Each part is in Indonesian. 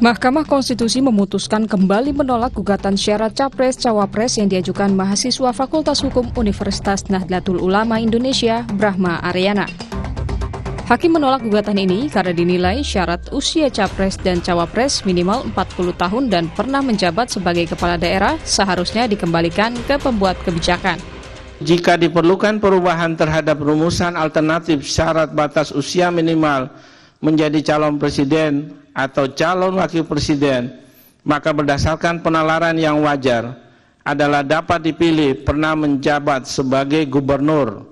Mahkamah Konstitusi memutuskan kembali menolak gugatan syarat capres-cawapres yang diajukan mahasiswa Fakultas Hukum Universitas Nahdlatul Ulama Indonesia, Brahma Aryana. Hakim menolak gugatan ini karena dinilai syarat usia capres dan cawapres minimal 40 tahun dan pernah menjabat sebagai kepala daerah seharusnya dikembalikan ke pembuat kebijakan. Jika diperlukan perubahan terhadap rumusan alternatif syarat batas usia minimal menjadi calon presiden atau calon wakil presiden, maka berdasarkan penalaran yang wajar adalah dapat dipilih pernah menjabat sebagai gubernur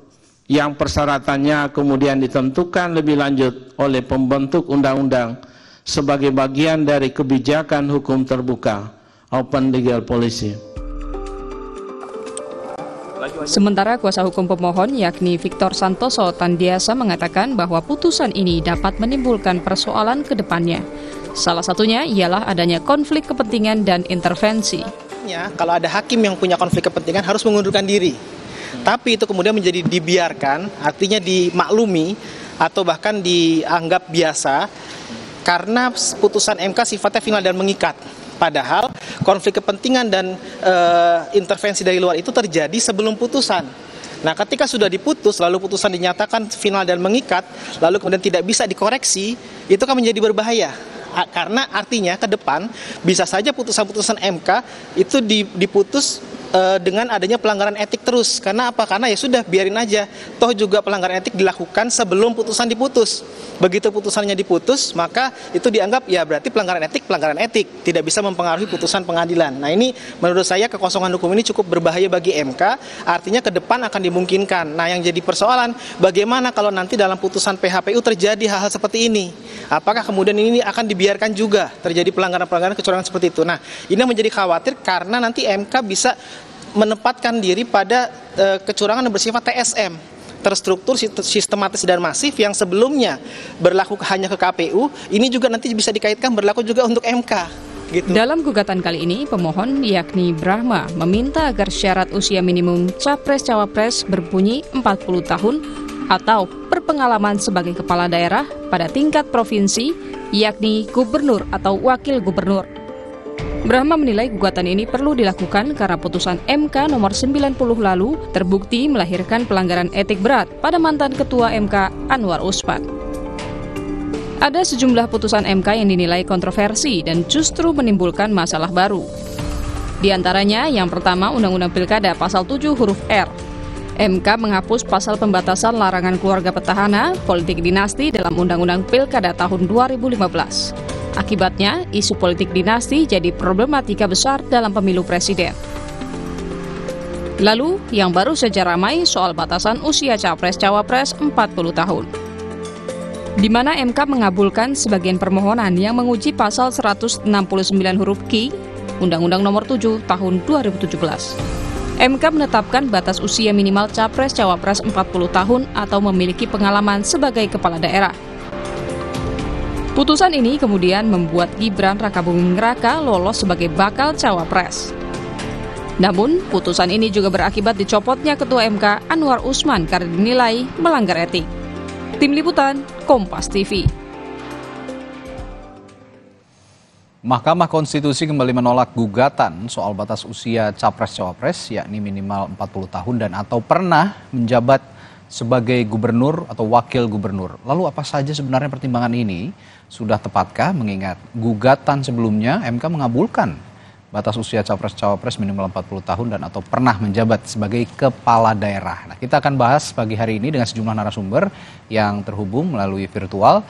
yang persyaratannya kemudian ditentukan lebih lanjut oleh pembentuk undang-undang sebagai bagian dari kebijakan hukum terbuka open legal policy. Sementara kuasa hukum pemohon yakni Victor Santoso Tandiasa mengatakan bahwa putusan ini dapat menimbulkan persoalan ke depannya. Salah satunya ialah adanya konflik kepentingan dan intervensi. Ya, kalau ada hakim yang punya konflik kepentingan harus mengundurkan diri. Tapi itu kemudian menjadi dibiarkan, artinya dimaklumi atau bahkan dianggap biasa karena putusan MK sifatnya final dan mengikat. Padahal konflik kepentingan dan e, intervensi dari luar itu terjadi sebelum putusan. Nah, ketika sudah diputus, lalu putusan dinyatakan final dan mengikat, lalu kemudian tidak bisa dikoreksi, itu kan menjadi berbahaya. Karena artinya ke depan bisa saja putusan-putusan MK itu diputus Eh, dengan adanya pelanggaran etik terus. Karena apa? Karena ya sudah biarin aja. Toh juga pelanggaran etik dilakukan sebelum putusan diputus. Begitu putusannya diputus, maka itu dianggap ya berarti pelanggaran etik, pelanggaran etik tidak bisa mempengaruhi putusan pengadilan. Nah, ini menurut saya kekosongan hukum ini cukup berbahaya bagi MK. Artinya ke depan akan dimungkinkan. Nah, yang jadi persoalan bagaimana kalau nanti dalam putusan PHPU terjadi hal-hal seperti ini? Apakah kemudian ini akan dibiarkan juga terjadi pelanggaran-pelanggaran kecurangan seperti itu? Nah, ini menjadi khawatir karena nanti MK bisa menempatkan diri pada e, kecurangan yang bersifat TSM terstruktur, sistematis dan masif yang sebelumnya berlaku hanya ke KPU, ini juga nanti bisa dikaitkan berlaku juga untuk MK. Gitu. Dalam gugatan kali ini, pemohon yakni Brahma meminta agar syarat usia minimum capres-cawapres berbunyi 40 tahun atau berpengalaman sebagai kepala daerah pada tingkat provinsi, yakni gubernur atau wakil gubernur. Brahma menilai gugatan ini perlu dilakukan karena putusan MK nomor 90 lalu terbukti melahirkan pelanggaran etik berat pada mantan Ketua MK Anwar Usman. Ada sejumlah putusan MK yang dinilai kontroversi dan justru menimbulkan masalah baru. Di antaranya yang pertama Undang-Undang Pilkada pasal 7 huruf R. MK menghapus pasal pembatasan larangan keluarga petahana, politik dinasti dalam Undang-Undang Pilkada tahun 2015. Akibatnya, isu politik dinasti jadi problematika besar dalam pemilu presiden. Lalu, yang baru saja ramai soal batasan usia capres-cawapres 40 tahun. Di mana MK mengabulkan sebagian permohonan yang menguji pasal 169 huruf Q Undang-Undang Nomor 7 Tahun 2017. MK menetapkan batas usia minimal capres-cawapres 40 tahun atau memiliki pengalaman sebagai kepala daerah Putusan ini kemudian membuat Gibran Rakabuming Raka lolos sebagai bakal cawapres. Namun, putusan ini juga berakibat dicopotnya Ketua MK Anwar Usman karena dinilai melanggar etik. Tim Liputan, Kompas TV. Mahkamah Konstitusi kembali menolak gugatan soal batas usia capres-cawapres, yakni minimal 40 tahun dan atau pernah menjabat sebagai gubernur atau wakil gubernur. Lalu apa saja sebenarnya pertimbangan ini? Sudah tepatkah mengingat gugatan sebelumnya MK mengabulkan batas usia capres-cawapres minimal 40 tahun dan atau pernah menjabat sebagai kepala daerah. Nah, kita akan bahas pagi hari ini dengan sejumlah narasumber yang terhubung melalui virtual.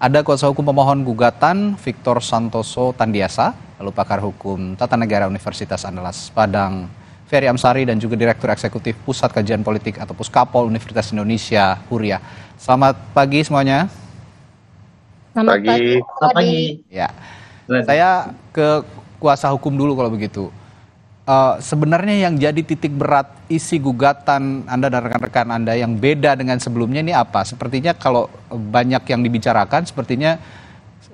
Ada kuasa hukum pemohon gugatan Victor Santoso Tandiasa, lalu pakar hukum tata negara Universitas Andalas Padang Ferry Amsari dan juga Direktur Eksekutif Pusat Kajian Politik atau Puskapol Universitas Indonesia Huria. Selamat pagi semuanya. Selamat pagi. Selamat pagi. Ya. Saya ke kuasa hukum dulu kalau begitu. Uh, sebenarnya yang jadi titik berat isi gugatan Anda dan rekan-rekan Anda yang beda dengan sebelumnya ini apa? Sepertinya kalau banyak yang dibicarakan, sepertinya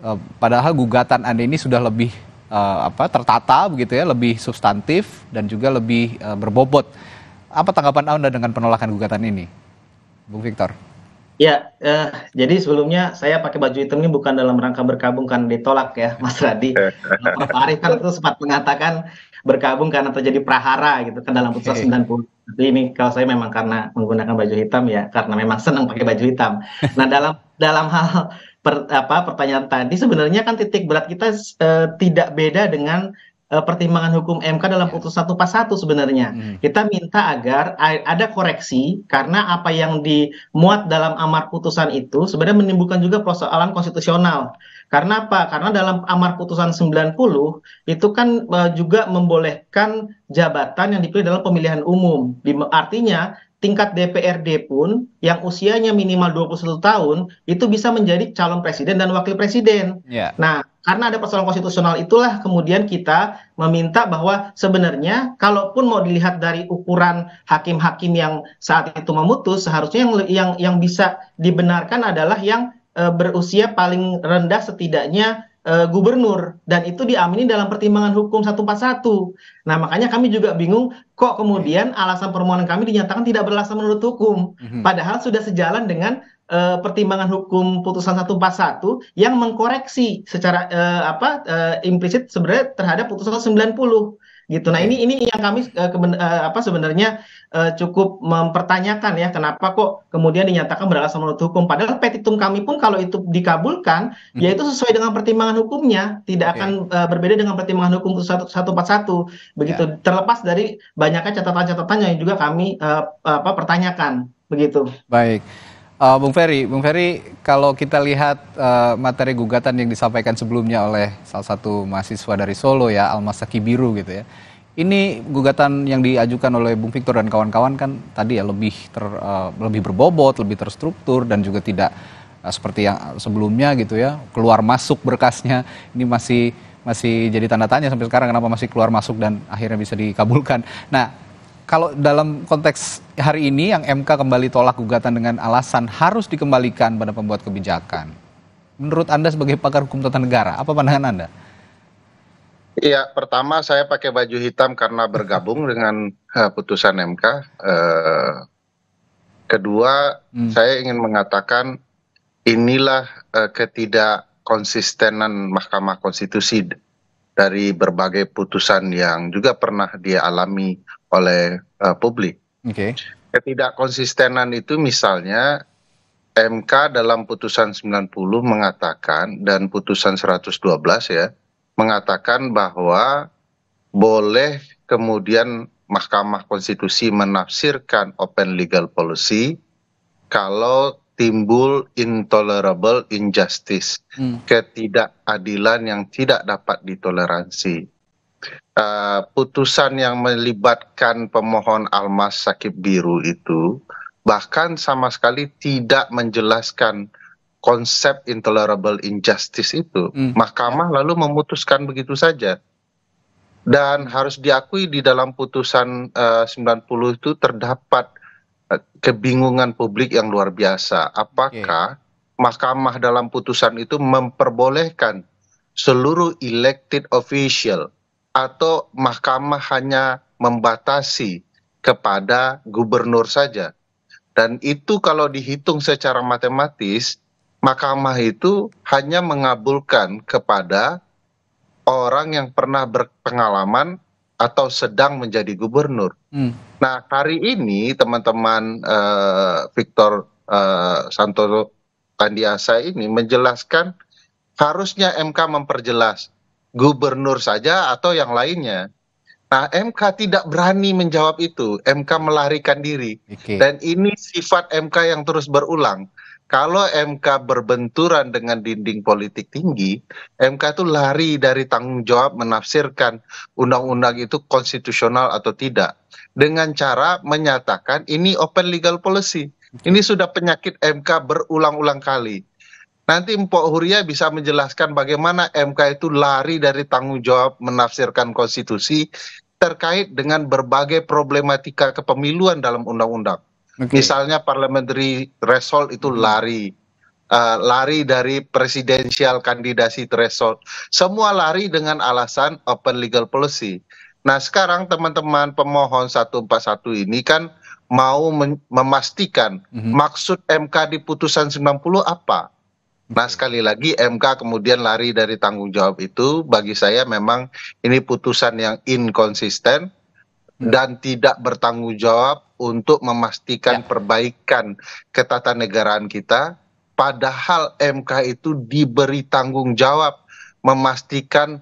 uh, padahal gugatan Anda ini sudah lebih uh, apa tertata begitu ya, lebih substantif dan juga lebih uh, berbobot. Apa tanggapan Anda dengan penolakan gugatan ini, Bung Victor? Ya, eh, jadi sebelumnya saya pakai baju hitam ini bukan dalam rangka berkabung karena ditolak ya, Mas Radi. Prof. Arif kan itu sempat mengatakan berkabung karena terjadi prahara gitu kan dalam putusan 90. Iya. Tapi ini kalau saya memang karena menggunakan baju hitam ya, karena memang senang pakai baju hitam. Nah, dalam dalam hal per, apa pertanyaan tadi sebenarnya kan titik berat kita eh, tidak beda dengan uh, pertimbangan hukum MK dalam iya. putusan satu pas satu sebenarnya. Hmm. Kita minta agar ada koreksi karena apa yang dimuat dalam amar putusan itu sebenarnya menimbulkan juga persoalan konstitusional. Karena apa? Karena dalam amar putusan 90 itu kan uh, juga membolehkan jabatan yang dipilih dalam pemilihan umum. Di, artinya tingkat DPRD pun yang usianya minimal 21 tahun itu bisa menjadi calon presiden dan wakil presiden. Yeah. Nah, karena ada persoalan konstitusional itulah kemudian kita meminta bahwa sebenarnya kalaupun mau dilihat dari ukuran hakim-hakim yang saat itu memutus seharusnya yang yang yang bisa dibenarkan adalah yang e, berusia paling rendah setidaknya uh, gubernur dan itu diamini dalam pertimbangan hukum 141. Nah, makanya kami juga bingung kok kemudian alasan permohonan kami dinyatakan tidak berlaksana menurut hukum mhm. padahal sudah sejalan dengan e, pertimbangan hukum putusan 141 yang mengkoreksi secara e, apa e, implisit sebenarnya terhadap putusan 90 gitu. Nah ini ini yang kami uh, keben, uh, apa sebenarnya uh, cukup mempertanyakan ya kenapa kok kemudian dinyatakan beralasan menurut hukum. Padahal petitum kami pun kalau itu dikabulkan, hmm. ya sesuai dengan pertimbangan hukumnya, tidak okay. akan uh, berbeda dengan pertimbangan hukum satu 141 begitu. Yeah. Terlepas dari banyaknya catatan-catatan yang juga kami uh, apa pertanyakan begitu. Baik. Uh, Bung Ferry, Bung Ferry, kalau kita lihat uh, materi gugatan yang disampaikan sebelumnya oleh salah satu mahasiswa dari Solo ya, Almasaki Biru gitu ya. Ini gugatan yang diajukan oleh Bung Victor dan kawan-kawan kan tadi ya lebih ter, uh, lebih berbobot, lebih terstruktur dan juga tidak uh, seperti yang sebelumnya gitu ya, keluar masuk berkasnya. Ini masih masih jadi tanda tanya sampai sekarang kenapa masih keluar masuk dan akhirnya bisa dikabulkan. Nah, kalau dalam konteks hari ini yang MK kembali tolak gugatan dengan alasan harus dikembalikan pada pembuat kebijakan. Menurut Anda sebagai pakar hukum tata negara, apa pandangan Anda? Iya, pertama saya pakai baju hitam karena bergabung dengan eh, putusan MK. Uh, eh, kedua, hmm. saya ingin mengatakan inilah uh, ketidakkonsistenan Mahkamah Konstitusi dari berbagai putusan yang juga pernah dialami oleh uh, publik. Okay. Ketidakkonsistenan itu misalnya MK dalam putusan 90 mengatakan dan putusan 112 ya mengatakan bahwa boleh kemudian Mahkamah Konstitusi menafsirkan open legal policy kalau timbul intolerable injustice, hmm. ketidakadilan yang tidak dapat ditoleransi. Uh, putusan yang melibatkan pemohon almas sakit biru itu bahkan sama sekali tidak menjelaskan konsep intolerable injustice itu. Hmm. Mahkamah lalu memutuskan begitu saja. Dan harus diakui di dalam putusan uh, 90 itu terdapat Eh, kebingungan publik yang luar biasa. Apakah Mahkamah dalam putusan itu memperbolehkan seluruh elected official atau Mahkamah hanya membatasi kepada gubernur saja? Dan itu kalau dihitung secara matematis, Mahkamah itu hanya mengabulkan kepada orang yang pernah berpengalaman atau sedang menjadi gubernur. Hmm nah hari ini teman-teman eh, victor eh, santoso pandiasa ini menjelaskan harusnya mk memperjelas gubernur saja atau yang lainnya Nah, MK tidak berani menjawab itu. MK melarikan diri. Okay. Dan ini sifat MK yang terus berulang kalau mk berbenturan dengan dinding politik tinggi mk itu lari dari tanggung jawab menafsirkan undang undang itu konstitusional atau tidak dengan cara menyatakan ini open legal policy ini sudah penyakit mk berulang-ulang kali Nanti Mpok Huria bisa menjelaskan bagaimana MK itu lari dari tanggung jawab menafsirkan konstitusi terkait dengan berbagai problematika kepemiluan dalam undang-undang misalnya parliamentary threshold itu hmm. lari eh, lari dari presidensial kandidasi threshold semua lari dengan alasan open legal policy nah sekarang teman-teman pemohon 141 ini kan mau memastikan mm -hmm. maksud MK di putusan 90 apa Nah sekali lagi MK kemudian lari dari tanggung jawab itu bagi saya memang ini putusan yang inkonsisten Ya. dan tidak bertanggung jawab untuk memastikan ya. perbaikan ketatanegaraan kita padahal MK itu diberi tanggung jawab memastikan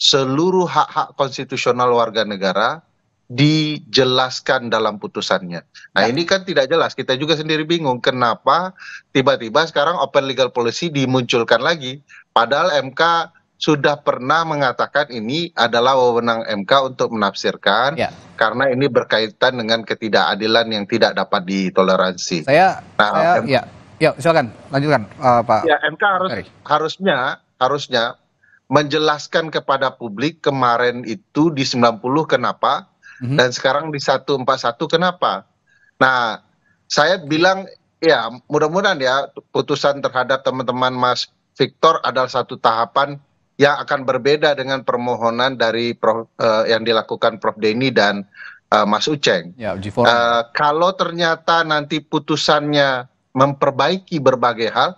seluruh hak-hak konstitusional warga negara dijelaskan dalam putusannya. Nah, ya. ini kan tidak jelas. Kita juga sendiri bingung kenapa tiba-tiba sekarang open legal policy dimunculkan lagi padahal MK sudah pernah mengatakan ini adalah wewenang MK untuk menafsirkan ya. karena ini berkaitan dengan ketidakadilan yang tidak dapat ditoleransi. Saya, nah, saya ya, ya silakan lanjutkan uh, Pak. Ya MK harus harusnya harusnya menjelaskan kepada publik kemarin itu di 90 kenapa mm -hmm. dan sekarang di 141 kenapa. Nah saya bilang ya mudah-mudahan ya putusan terhadap teman-teman Mas Victor adalah satu tahapan yang akan berbeda dengan permohonan dari eh, yang dilakukan Prof Denny dan eh, Mas Uceng. Ya, eh, kalau ternyata nanti putusannya memperbaiki berbagai hal,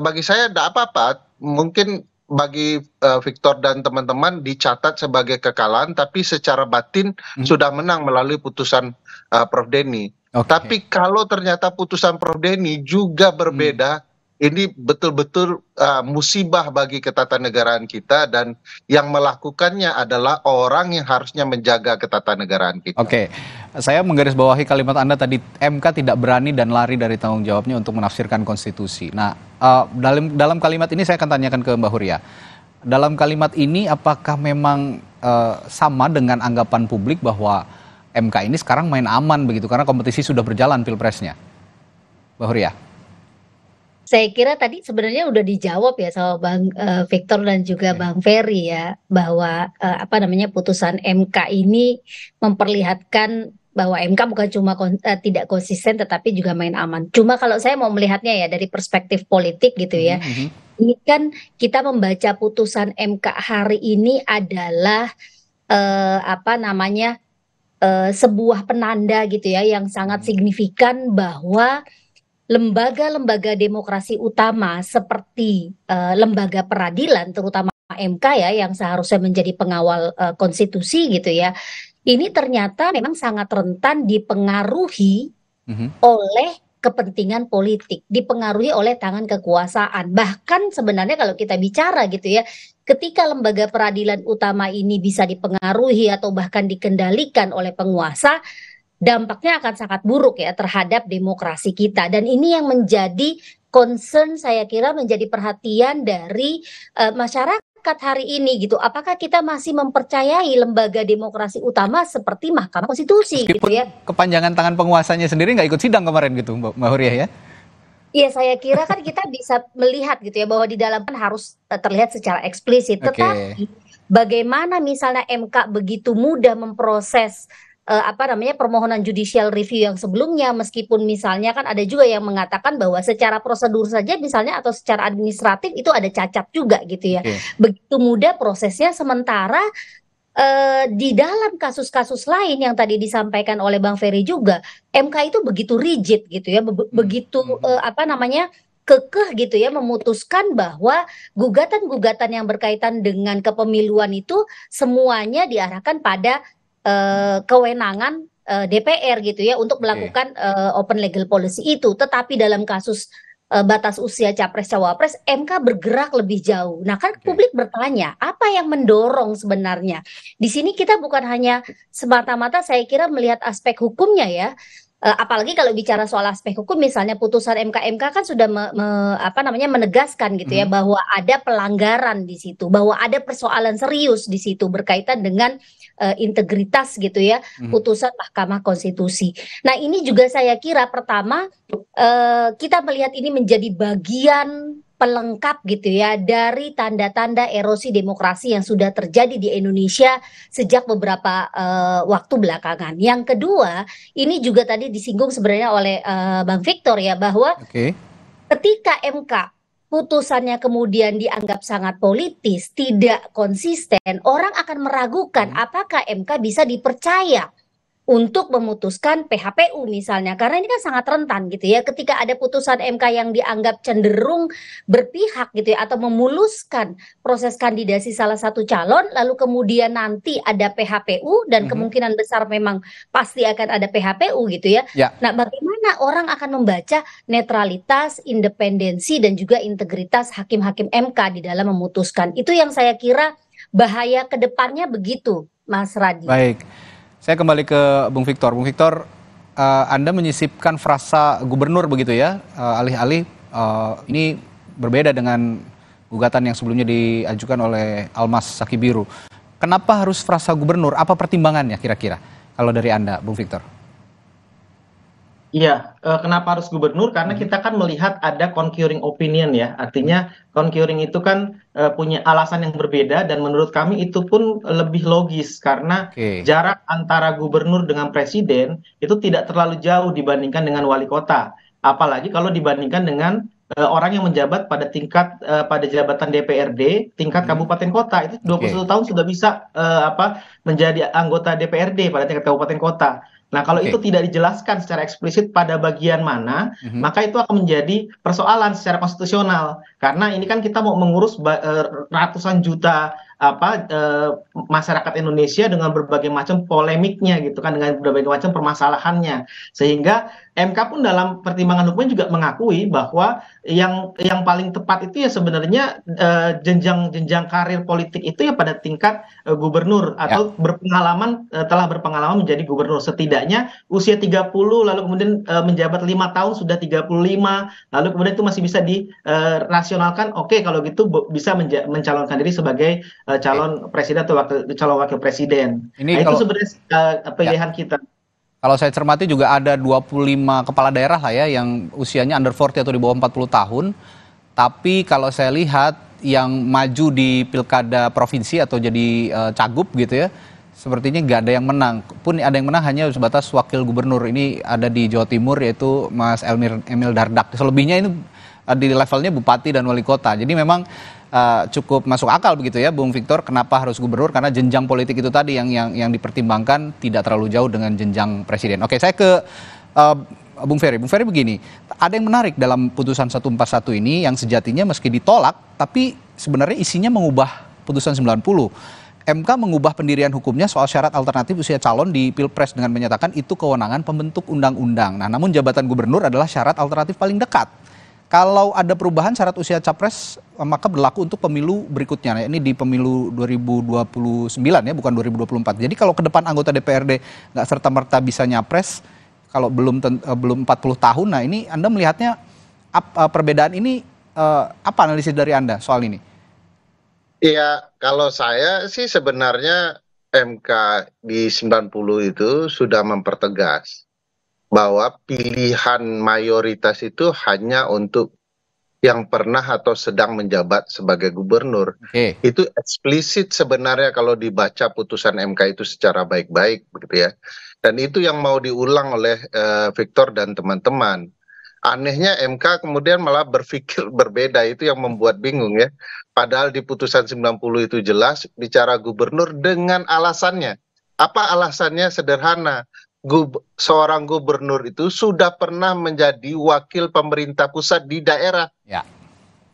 bagi saya tidak apa-apa. Mungkin bagi uh, Victor dan teman-teman dicatat sebagai kekalahan, tapi secara batin hmm. sudah menang melalui putusan uh, Prof. Denny. Okay. Tapi kalau ternyata putusan Prof. Denny juga berbeda hmm ini betul-betul uh, musibah bagi ketatanegaraan kita dan yang melakukannya adalah orang yang harusnya menjaga ketatanegaraan kita. Oke, saya menggarisbawahi kalimat Anda tadi MK tidak berani dan lari dari tanggung jawabnya untuk menafsirkan konstitusi. Nah, uh, dalam dalam kalimat ini saya akan tanyakan ke Mbak Huria. Dalam kalimat ini apakah memang uh, sama dengan anggapan publik bahwa MK ini sekarang main aman begitu karena kompetisi sudah berjalan pilpresnya? Mbak Huria. Saya kira tadi sebenarnya udah dijawab ya sama Bang uh, Victor dan juga hmm. Bang Ferry ya bahwa uh, apa namanya putusan MK ini memperlihatkan bahwa MK bukan cuma kon, uh, tidak konsisten tetapi juga main aman. Cuma kalau saya mau melihatnya ya dari perspektif politik gitu ya. -hmm. hmm. Ini kan kita membaca putusan MK hari ini adalah uh, apa namanya uh, sebuah penanda gitu ya yang sangat hmm. signifikan bahwa lembaga-lembaga demokrasi utama seperti uh, lembaga peradilan terutama MK ya yang seharusnya menjadi pengawal uh, konstitusi gitu ya. Ini ternyata memang sangat rentan dipengaruhi mm-hmm. oleh kepentingan politik, dipengaruhi oleh tangan kekuasaan. Bahkan sebenarnya kalau kita bicara gitu ya, ketika lembaga peradilan utama ini bisa dipengaruhi atau bahkan dikendalikan oleh penguasa, dampaknya akan sangat buruk ya terhadap demokrasi kita dan ini yang menjadi concern saya kira menjadi perhatian dari uh, masyarakat hari ini gitu. Apakah kita masih mempercayai lembaga demokrasi utama seperti Mahkamah Konstitusi gitu Meskipun gitu ya? Kepanjangan tangan penguasanya sendiri nggak ikut sidang kemarin gitu, Mbak Huriah ya? Iya, saya kira kan kita bisa melihat gitu ya bahwa di dalam kan harus eh, terlihat secara eksplisit. Tetapi okay. bagaimana misalnya MK begitu mudah memproses Eh, apa namanya permohonan judicial review yang sebelumnya meskipun misalnya kan ada juga yang mengatakan bahwa secara prosedur saja misalnya atau secara administratif itu ada cacat juga gitu ya. Okay. Begitu mudah prosesnya sementara Uh, di dalam kasus-kasus lain yang tadi disampaikan oleh Bang Ferry juga MK itu begitu rigid gitu ya, be hmm. begitu uh, apa namanya kekeh gitu ya memutuskan bahwa gugatan-gugatan yang berkaitan dengan kepemiluan itu semuanya diarahkan pada Eh, kewenangan uh, eh, DPR gitu ya untuk melakukan uh, open legal policy itu. Tetapi dalam kasus uh, batas usia capres cawapres MK bergerak lebih jauh. Nah, kan publik bertanya, apa yang mendorong sebenarnya? Di sini kita bukan hanya semata-mata saya kira melihat aspek hukumnya ya. apalagi kalau bicara soal aspek hukum misalnya putusan MKMK MK kan sudah me, me, apa namanya menegaskan gitu ya hmm. bahwa ada pelanggaran di situ, bahwa ada persoalan serius di situ berkaitan dengan uh, uh, integritas gitu ya hmm. putusan Mahkamah Konstitusi. Nah ini juga saya kira pertama uh, kita melihat ini menjadi bagian pelengkap gitu ya dari tanda-tanda erosi demokrasi yang sudah terjadi di Indonesia sejak beberapa uh, waktu belakangan. Yang kedua, ini juga tadi disinggung sebenarnya oleh uh, Bang Victor ya bahwa okay. ketika MK putusannya kemudian dianggap sangat politis, tidak konsisten, orang akan meragukan hmm. apakah MK bisa dipercaya untuk memutuskan PHPU misalnya karena ini kan sangat rentan gitu ya ketika ada putusan MK yang dianggap cenderung berpihak gitu ya atau memuluskan proses kandidasi salah satu calon lalu kemudian nanti ada PHPU dan mm -hmm. kemungkinan besar memang pasti akan ada PHPU gitu ya. ya. Nah, bagaimana orang akan membaca netralitas, independensi dan juga integritas hakim-hakim MK di dalam memutuskan. Itu yang saya kira bahaya kedepannya begitu, Mas Radi. Baik. Saya kembali ke Bung Victor. Bung Victor, uh, Anda menyisipkan frasa gubernur begitu ya, eh, alih-alih uh, ini berbeda dengan gugatan yang sebelumnya diajukan oleh Almas Saki Biru. Kenapa harus frasa gubernur? Apa pertimbangannya kira-kira? Kalau dari Anda, Bung Victor. Iya, eh, kenapa harus gubernur? Karena hmm. kita kan melihat ada concurring opinion ya, artinya concurring itu kan eh, punya alasan yang berbeda dan menurut kami itu pun lebih logis karena okay. jarak antara gubernur dengan presiden itu tidak terlalu jauh dibandingkan dengan wali kota, apalagi kalau dibandingkan dengan Eh, orang yang menjabat pada tingkat eh, pada jabatan DPRD tingkat hmm. kabupaten kota itu 21 okay. tahun sudah bisa eh, apa menjadi anggota DPRD pada tingkat kabupaten kota. Nah, kalau okay. itu tidak dijelaskan secara eksplisit pada bagian mana, mm -hmm. maka itu akan menjadi persoalan secara konstitusional. Karena ini kan kita mau mengurus ratusan juta apa eh, masyarakat Indonesia dengan berbagai macam polemiknya gitu kan dengan berbagai macam permasalahannya. Sehingga MK pun dalam pertimbangan hukumnya juga mengakui bahwa yang yang paling tepat itu ya sebenarnya jenjang-jenjang eh, uh, karir politik itu ya pada tingkat uh, gubernur atau ya. berpengalaman uh, telah berpengalaman menjadi gubernur setidaknya usia 30 lalu kemudian uh, menjabat lima tahun sudah 35 lalu kemudian itu masih bisa dirasionalkan uh, oke okay, kalau gitu bisa mencalonkan diri sebagai uh, calon presiden atau wakil calon wakil presiden. Ini nah, kalau, itu sebenarnya uh, pilihan ya. kita. Kalau saya cermati juga ada 25 kepala daerah lah ya yang usianya under 40 atau di bawah 40 tahun. Tapi kalau saya lihat yang maju di pilkada provinsi atau jadi e, cagup gitu ya, sepertinya nggak ada yang menang. Pun ada yang menang hanya sebatas wakil gubernur. Ini ada di Jawa Timur yaitu Mas Elmir Emil Dardak. Selebihnya ini eh, di levelnya bupati dan wali kota. Jadi memang uh, cukup masuk akal begitu ya, Bung Victor. Kenapa harus gubernur? Karena jenjang politik itu tadi yang yang yang dipertimbangkan tidak terlalu jauh dengan jenjang presiden. Oke, saya ke uh, Bung Ferry. Bung Ferry begini, ada yang menarik dalam putusan 141 ini yang sejatinya meski ditolak, tapi sebenarnya isinya mengubah putusan 90. MK mengubah pendirian hukumnya soal syarat alternatif usia calon di Pilpres dengan menyatakan itu kewenangan pembentuk undang-undang. Nah, namun jabatan gubernur adalah syarat alternatif paling dekat kalau ada perubahan syarat usia capres maka berlaku untuk pemilu berikutnya. Nah, ini di pemilu 2029 ya, bukan 2024. Jadi kalau ke depan anggota DPRD nggak serta merta bisa nyapres, kalau belum eh, belum 40 tahun, nah ini Anda melihatnya ap, eh, perbedaan ini eh, apa analisis dari Anda soal ini? Iya, kalau saya sih sebenarnya MK di 90 itu sudah mempertegas bahwa pilihan mayoritas itu hanya untuk yang pernah atau sedang menjabat sebagai gubernur. Okay. Itu eksplisit sebenarnya kalau dibaca putusan MK itu secara baik-baik begitu ya. Dan itu yang mau diulang oleh uh, Victor dan teman-teman. Anehnya MK kemudian malah berpikir berbeda itu yang membuat bingung ya. Padahal di putusan 90 itu jelas bicara gubernur dengan alasannya. Apa alasannya sederhana? seorang gubernur itu sudah pernah menjadi wakil pemerintah pusat di daerah. Ya.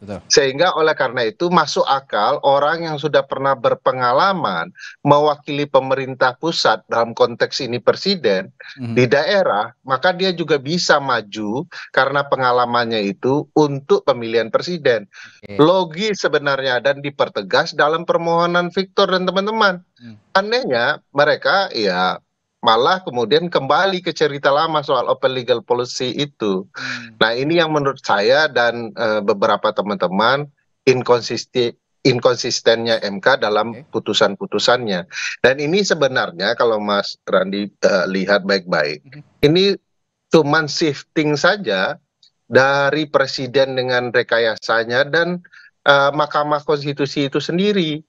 Betul. Sehingga oleh karena itu masuk akal orang yang sudah pernah berpengalaman mewakili pemerintah pusat dalam konteks ini presiden mm-hmm. di daerah, maka dia juga bisa maju karena pengalamannya itu untuk pemilihan presiden. Okay. Logis sebenarnya dan dipertegas dalam permohonan Victor dan teman-teman. Mm. Anehnya mereka ya malah kemudian kembali ke cerita lama soal open legal policy itu. Hmm. Nah ini yang menurut saya dan e, beberapa teman-teman inkonsisten inkonsistennya MK dalam putusan-putusannya. Dan ini sebenarnya kalau Mas Randi e, lihat baik-baik, hmm. ini cuman shifting saja dari presiden dengan rekayasanya dan e, Mahkamah Konstitusi itu sendiri.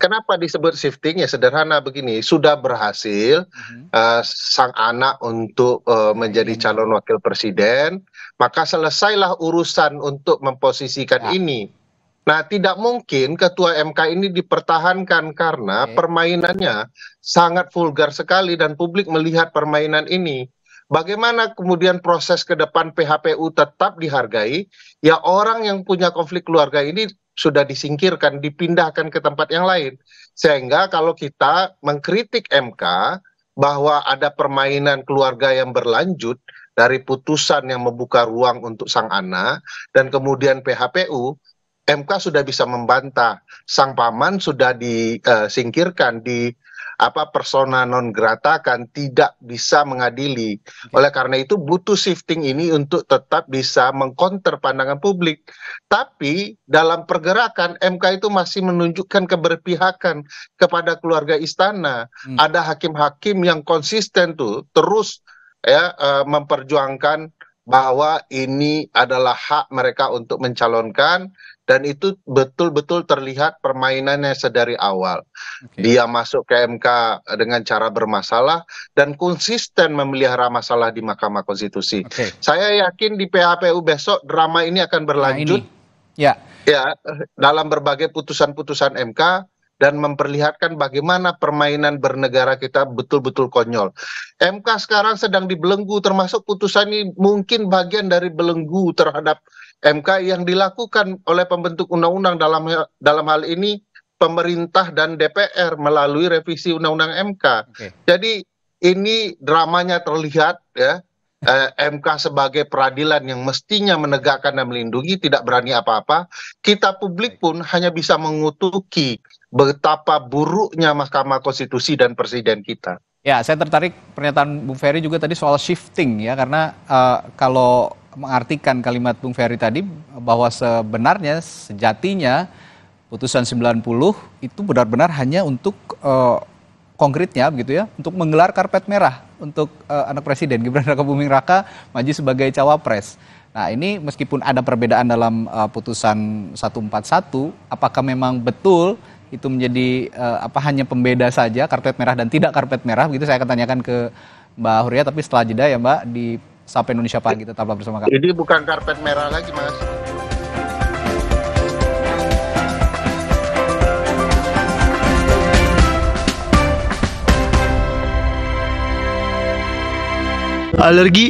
Kenapa disebut shifting ya sederhana begini sudah berhasil uh, sang anak untuk uh, menjadi calon wakil presiden maka selesailah urusan untuk memposisikan ya. ini. Nah, tidak mungkin ketua MK ini dipertahankan karena okay. permainannya sangat vulgar sekali dan publik melihat permainan ini. Bagaimana kemudian proses ke depan PHPU tetap dihargai? Ya orang yang punya konflik keluarga ini sudah disingkirkan dipindahkan ke tempat yang lain sehingga kalau kita mengkritik MK bahwa ada permainan keluarga yang berlanjut dari putusan yang membuka ruang untuk sang anak dan kemudian PHPU mk sudah bisa membantah sang paman sudah disingkirkan eh, di apa persona non grata kan tidak bisa mengadili. Oleh karena itu butuh shifting ini untuk tetap bisa mengkonter pandangan publik. Tapi dalam pergerakan MK itu masih menunjukkan keberpihakan kepada keluarga istana. Hmm. Ada hakim-hakim yang konsisten tuh terus ya eh, memperjuangkan bahwa ini adalah hak mereka untuk mencalonkan dan itu betul-betul terlihat permainannya sedari awal. Okay. Dia masuk ke MK dengan cara bermasalah dan konsisten memelihara masalah di Mahkamah Konstitusi. Okay. Saya yakin di PHPU besok drama ini akan berlanjut. Nah ini. Ya. Ya, dalam berbagai putusan-putusan MK dan memperlihatkan bagaimana permainan bernegara kita betul-betul konyol. MK sekarang sedang dibelenggu termasuk putusan ini mungkin bagian dari belenggu terhadap MK yang dilakukan oleh pembentuk undang-undang dalam dalam hal ini pemerintah dan DPR melalui revisi undang-undang MK. Okay. Jadi ini dramanya terlihat ya. Eh, MK sebagai peradilan yang mestinya menegakkan dan melindungi tidak berani apa-apa. Kita publik pun hanya bisa mengutuki betapa buruknya Mahkamah Konstitusi dan Presiden kita. Ya, saya tertarik pernyataan Bung Ferry juga tadi soal shifting ya, karena uh, kalau mengartikan kalimat Bung Ferry tadi bahwa sebenarnya sejatinya putusan 90 itu benar-benar hanya untuk uh, konkretnya begitu ya, untuk menggelar karpet merah untuk uh, anak presiden Gibran Raka Buming Raka maju sebagai cawapres. Nah, ini meskipun ada perbedaan dalam uh, putusan 141, apakah memang betul itu menjadi uh, apa hanya pembeda saja karpet merah dan tidak karpet merah begitu saya akan tanyakan ke Mbak Huria tapi setelah jeda ya Mbak di Sapa Indonesia Pagi tetaplah bersama kami. Jadi bukan karpet merah lagi Mas. Alergi